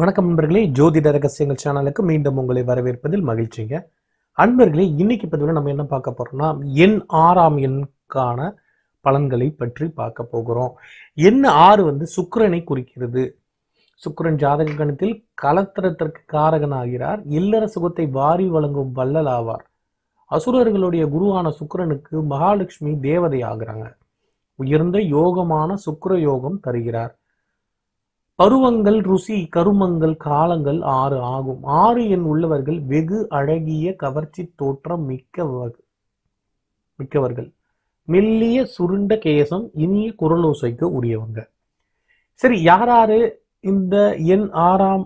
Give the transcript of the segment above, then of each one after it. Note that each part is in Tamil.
வணக்கம் நண்பர்களே ஜோதிட ரகசியங்கள் சேனலுக்கு மீண்டும் உங்களை வரவேற்பதில் மகிழ்ச்சிங்க அன்பர்களே இன்னைக்கு பதிவில் நம்ம என்ன பார்க்க போறோம்னா எண் ஆறாம் எண்ணுக்கான பலன்களை பற்றி பார்க்க போகிறோம் எண் ஆறு வந்து சுக்கரனை குறிக்கிறது சுக்கரன் ஜாதக கணத்தில் கலத்திரத்திற்கு காரகனாகிறார் இல்லற சுகத்தை வாரி வழங்கும் வல்லல் ஆவார் அசுரர்களுடைய குருவான சுக்கரனுக்கு மகாலட்சுமி தேவதை ஆகிறாங்க உயர்ந்த யோகமான சுக்கர யோகம் தருகிறார் பருவங்கள் ருசி கருமங்கள் காலங்கள் ஆறு ஆகும் ஆறு எண் உள்ளவர்கள் வெகு அழகிய கவர்ச்சி தோற்றம் மிக்க மிக்கவர்கள் மெல்லிய சுருண்ட கேசம் இனிய குரலோசைக்கு உரியவங்க சரி யார் யாரு இந்த எண் ஆறாம்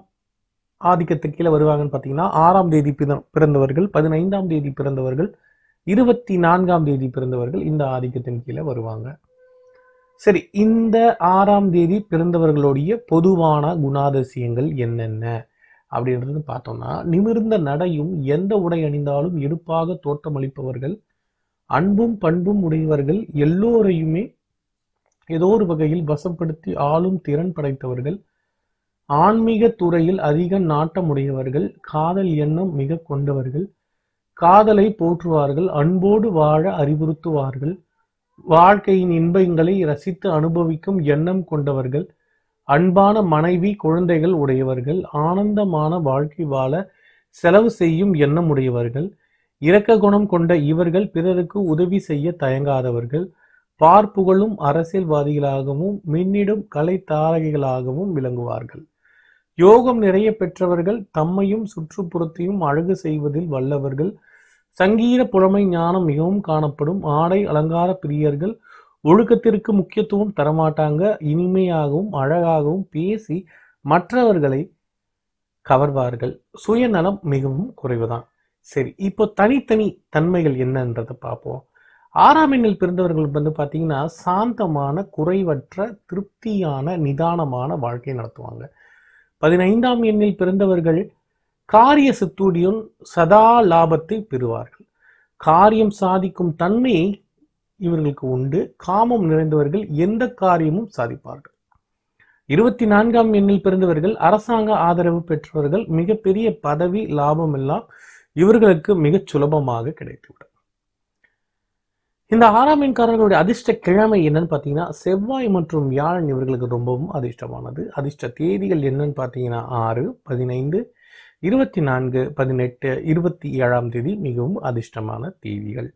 ஆதிக்கத்து கீழே வருவாங்கன்னு பார்த்தீங்கன்னா ஆறாம் தேதி பிறந்தவர்கள் பதினைந்தாம் தேதி பிறந்தவர்கள் இருபத்தி நான்காம் தேதி பிறந்தவர்கள் இந்த ஆதிக்கத்தின் கீழே வருவாங்க சரி இந்த ஆறாம் தேதி பிறந்தவர்களுடைய பொதுவான குணாதசியங்கள் என்னென்ன அப்படின்றது பார்த்தோம்னா நிமிர்ந்த நடையும் எந்த உடை அணிந்தாலும் எடுப்பாக தோற்றமளிப்பவர்கள் அன்பும் பண்பும் உடையவர்கள் எல்லோரையுமே ஏதோ ஒரு வகையில் வசப்படுத்தி ஆளும் திறன் படைத்தவர்கள் ஆன்மீக துறையில் அதிக நாட்டமுடையவர்கள் காதல் எண்ணம் மிக கொண்டவர்கள் காதலை போற்றுவார்கள் அன்போடு வாழ அறிவுறுத்துவார்கள் வாழ்க்கையின் இன்பங்களை ரசித்து அனுபவிக்கும் எண்ணம் கொண்டவர்கள் அன்பான மனைவி குழந்தைகள் உடையவர்கள் ஆனந்தமான வாழ்க்கை வாழ செலவு செய்யும் எண்ணம் உடையவர்கள் இரக்க குணம் கொண்ட இவர்கள் பிறருக்கு உதவி செய்ய தயங்காதவர்கள் பார்ப்புகளும் அரசியல்வாதிகளாகவும் மின்னிடும் கலை தாரகைகளாகவும் விளங்குவார்கள் யோகம் நிறைய பெற்றவர்கள் தம்மையும் சுற்றுப்புறத்தையும் அழகு செய்வதில் வல்லவர்கள் சங்கீத புலமை ஞானம் மிகவும் காணப்படும் ஆடை அலங்கார பிரியர்கள் ஒழுக்கத்திற்கு முக்கியத்துவம் தரமாட்டாங்க இனிமையாகவும் அழகாகவும் பேசி மற்றவர்களை கவர்வார்கள் சுயநலம் மிகவும் குறைவுதான் சரி இப்போ தனித்தனி தன்மைகள் என்னன்றதை பார்ப்போம் ஆறாம் எண்ணில் பிறந்தவர்கள் வந்து பார்த்தீங்கன்னா சாந்தமான குறைவற்ற திருப்தியான நிதானமான வாழ்க்கை நடத்துவாங்க பதினைந்தாம் எண்ணில் பிறந்தவர்கள் காரிய சித்துடியுன் சதா லாபத்தை பெறுவார்கள் காரியம் சாதிக்கும் தன்மை இவர்களுக்கு உண்டு காமம் நிறைந்தவர்கள் எந்த காரியமும் சாதிப்பார்கள் இருபத்தி நான்காம் எண்ணில் பிறந்தவர்கள் அரசாங்க ஆதரவு பெற்றவர்கள் மிகப்பெரிய பதவி லாபம் எல்லாம் இவர்களுக்கு மிக சுலபமாக கிடைத்துவிடும் இந்த ஆறாம் எண்காரர்களுடைய அதிர்ஷ்ட கிழமை என்னன்னு பார்த்தீங்கன்னா செவ்வாய் மற்றும் வியாழன் இவர்களுக்கு ரொம்பவும் அதிர்ஷ்டமானது அதிர்ஷ்ட தேதிகள் என்னன்னு பார்த்தீங்கன்னா ஆறு பதினைந்து இருபத்தி நான்கு பதினெட்டு இருபத்தி ஏழாம் தேதி மிகவும் அதிர்ஷ்டமான தேதிகள்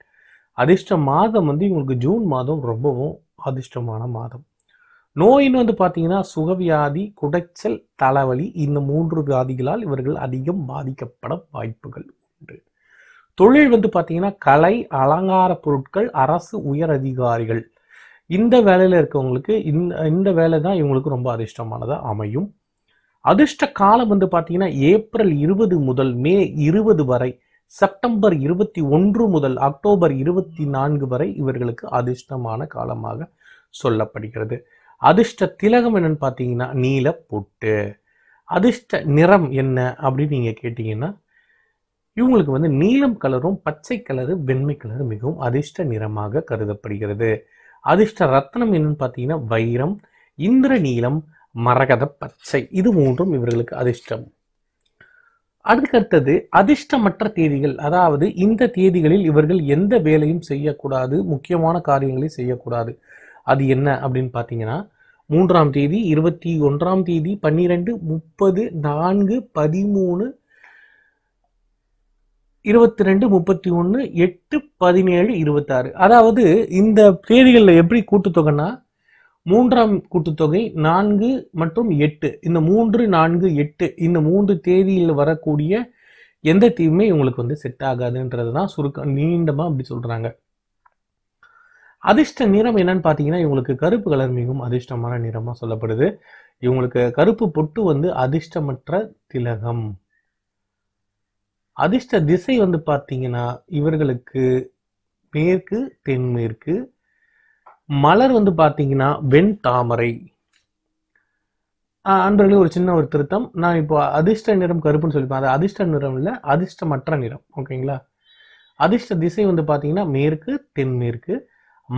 அதிர்ஷ்ட மாதம் வந்து இவங்களுக்கு ஜூன் மாதம் ரொம்பவும் அதிர்ஷ்டமான மாதம் நோயின்னு வந்து பார்த்தீங்கன்னா சுகவியாதி குடைச்சல் தலைவலி இந்த மூன்று வியாதிகளால் இவர்கள் அதிகம் பாதிக்கப்பட வாய்ப்புகள் உண்டு தொழில் வந்து பார்த்தீங்கன்னா கலை அலங்கார பொருட்கள் அரசு உயர் அதிகாரிகள் இந்த வேலையில் இருக்கவங்களுக்கு இந்த இந்த வேலை தான் இவங்களுக்கு ரொம்ப அதிர்ஷ்டமானதாக அமையும் அதிர்ஷ்ட காலம் வந்து பார்த்தீங்கன்னா ஏப்ரல் இருபது முதல் மே இருபது வரை செப்டம்பர் இருபத்தி ஒன்று முதல் அக்டோபர் இருபத்தி நான்கு வரை இவர்களுக்கு அதிர்ஷ்டமான காலமாக சொல்லப்படுகிறது அதிர்ஷ்ட திலகம் என்னன்னு பார்த்தீங்கன்னா நீல பொட்டு அதிர்ஷ்ட நிறம் என்ன அப்படின்னு நீங்கள் கேட்டீங்கன்னா இவங்களுக்கு வந்து நீலம் கலரும் பச்சை கலரு வெண்மை கலரு மிகவும் அதிர்ஷ்ட நிறமாக கருதப்படுகிறது அதிர்ஷ்ட ரத்னம் என்னன்னு பார்த்தீங்கன்னா வைரம் இந்திர நீலம் மரகத பச்சை இது மூன்றும் இவர்களுக்கு அதிர்ஷ்டம் அதுக்கடுத்தது அதிர்ஷ்டமற்ற தேதிகள் அதாவது இந்த தேதிகளில் இவர்கள் எந்த வேலையும் செய்யக்கூடாது முக்கியமான காரியங்களை செய்யக்கூடாது அது என்ன அப்படின்னு பார்த்தீங்கன்னா மூன்றாம் தேதி இருபத்தி ஒன்றாம் தேதி பன்னிரெண்டு முப்பது நான்கு பதிமூணு இருபத்தி ரெண்டு முப்பத்தி ஒன்று எட்டு பதினேழு இருபத்தாறு அதாவது இந்த தேதிகளில் எப்படி கூட்டுத்தொகைன்னா மூன்றாம் கூட்டுத்தொகை நான்கு மற்றும் எட்டு இந்த மூன்று நான்கு எட்டு இந்த மூன்று தேதியில் வரக்கூடிய எந்த தீவுமே இவங்களுக்கு வந்து செட் ஆகாதுன்றது தான் சுருக்கம் நீண்டமாக அப்படி சொல்கிறாங்க அதிர்ஷ்ட நிறம் என்னன்னு பார்த்தீங்கன்னா இவங்களுக்கு கருப்பு கலர் மிகவும் அதிர்ஷ்டமான நிறமாக சொல்லப்படுது இவங்களுக்கு கருப்பு பொட்டு வந்து அதிர்ஷ்டமற்ற திலகம் அதிர்ஷ்ட திசை வந்து பார்த்தீங்கன்னா இவர்களுக்கு மேற்கு தென்மேற்கு மலர் வந்து பார்த்தீங்கன்னா வெண் தாமரை அன்பர்களே ஒரு சின்ன ஒரு திருத்தம் நான் இப்போ அதிர்ஷ்ட நிறம் கருப்புன்னு சொல்லிப்பேன் அது அதிர்ஷ்ட நிறம் இல்லை அதிர்ஷ்டமற்ற நிறம் ஓகேங்களா அதிர்ஷ்ட திசை வந்து பார்த்தீங்கன்னா மேற்கு தென்மேற்கு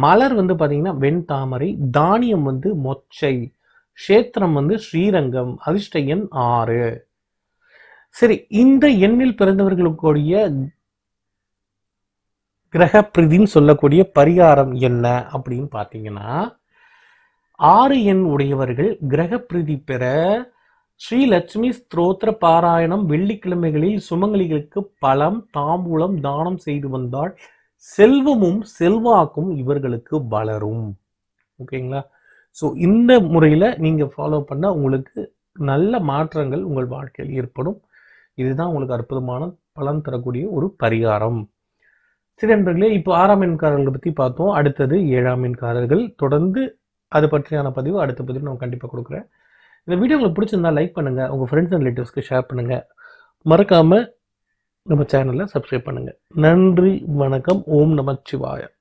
மலர் வந்து பார்த்தீங்கன்னா வெண் தாமரை தானியம் வந்து மொச்சை க்ஷேத்திரம் வந்து ஸ்ரீரங்கம் அதிர்ஷ்ட எண் ஆறு சரி இந்த எண்ணில் பிறந்தவர்களுக்குடைய கிரகப்பிரதின்னு சொல்லக்கூடிய பரிகாரம் என்ன அப்படின்னு பார்த்தீங்கன்னா ஆறு எண் உடையவர்கள் கிரகப்பிரதி பெற ஸ்ரீ லட்சுமி ஸ்தோத்திர பாராயணம் வெள்ளிக்கிழமைகளில் சுமங்கலிகளுக்கு பழம் தாம்பூலம் தானம் செய்து வந்தால் செல்வமும் செல்வாக்கும் இவர்களுக்கு வளரும் ஓகேங்களா ஸோ இந்த முறையில் நீங்கள் ஃபாலோ பண்ணால் உங்களுக்கு நல்ல மாற்றங்கள் உங்கள் வாழ்க்கையில் ஏற்படும் இதுதான் உங்களுக்கு அற்புதமான பலன் தரக்கூடிய ஒரு பரிகாரம் சரி நண்பர்களே இப்போ ஆறாம் எண்காரர்களை பற்றி பார்த்தோம் அடுத்தது ஏழாம் எண்காரர்கள் தொடர்ந்து அது பற்றியான பதிவு அடுத்த பதிவு நான் கண்டிப்பாக கொடுக்குறேன் இந்த வீடியோ உங்களுக்கு பிடிச்சிருந்தா லைக் பண்ணுங்கள் உங்கள் ஃப்ரெண்ட்ஸ் அண்ட் ரிலேட்டிவ்ஸ்க்கு ஷேர் பண்ணுங்கள் மறக்காமல் நம்ம சேனலை சப்ஸ்கிரைப் பண்ணுங்கள் நன்றி வணக்கம் ஓம் நம சிவாயம்